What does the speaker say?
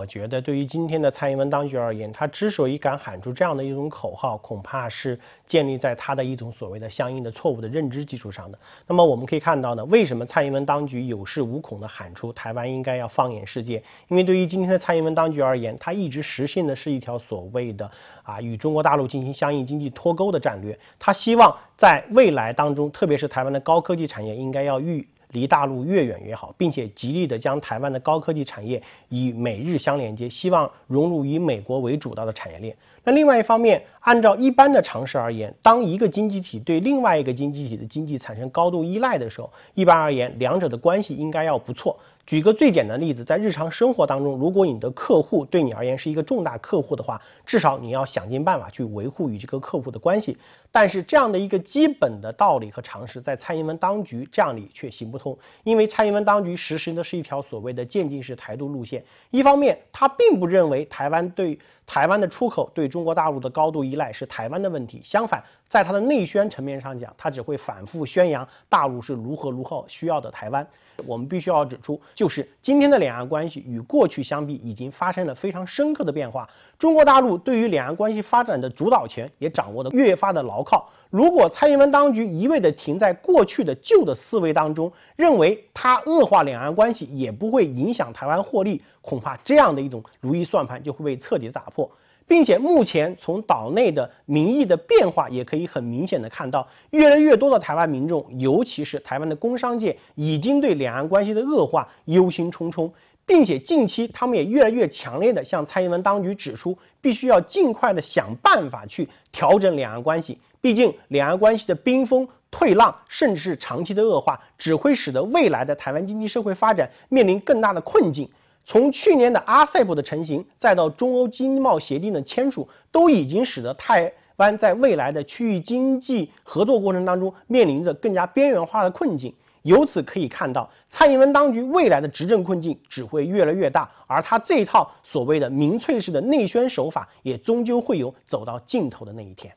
我觉得，对于今天的蔡英文当局而言，他之所以敢喊出这样的一种口号，恐怕是建立在他的一种所谓的相应的错误的认知基础上的。那么我们可以看到呢，为什么蔡英文当局有恃无恐地喊出台湾应该要放眼世界？因为对于今天的蔡英文当局而言，他一直实现的是一条所谓的啊与中国大陆进行相应经济脱钩的战略，他希望在未来当中，特别是台湾的高科技产业应该要与离大陆越远越好，并且极力的将台湾的高科技产业以美日相连接，希望融入以美国为主导的产业链。那另外一方面，按照一般的常识而言，当一个经济体对另外一个经济体的经济产生高度依赖的时候，一般而言，两者的关系应该要不错。举个最简单的例子，在日常生活当中，如果你的客户对你而言是一个重大客户的话，至少你要想尽办法去维护与这个客户的关系。但是这样的一个基本的道理和常识，在蔡英文当局这样里却行不。因为蔡英文当局实行的是一条所谓的渐进式台独路线，一方面他并不认为台湾对。台湾的出口对中国大陆的高度依赖是台湾的问题。相反，在它的内宣层面上讲，它只会反复宣扬大陆是如何如何需要的台湾。我们必须要指出，就是今天的两岸关系与过去相比已经发生了非常深刻的变化。中国大陆对于两岸关系发展的主导权也掌握得越发的牢靠。如果蔡英文当局一味的停在过去的旧的思维当中，认为它恶化两岸关系也不会影响台湾获利，恐怕这样的一种如意算盘就会被彻底的打破。并且目前从岛内的民意的变化，也可以很明显的看到，越来越多的台湾民众，尤其是台湾的工商界，已经对两岸关系的恶化忧心忡忡，并且近期他们也越来越强烈的向蔡英文当局指出，必须要尽快的想办法去调整两岸关系。毕竟，两岸关系的冰封、退让，甚至是长期的恶化，只会使得未来的台湾经济社会发展面临更大的困境。从去年的阿塞拜的成型，再到中欧经贸协定的签署，都已经使得台湾在未来的区域经济合作过程当中面临着更加边缘化的困境。由此可以看到，蔡英文当局未来的执政困境只会越来越大，而他这套所谓的民粹式的内宣手法，也终究会有走到尽头的那一天。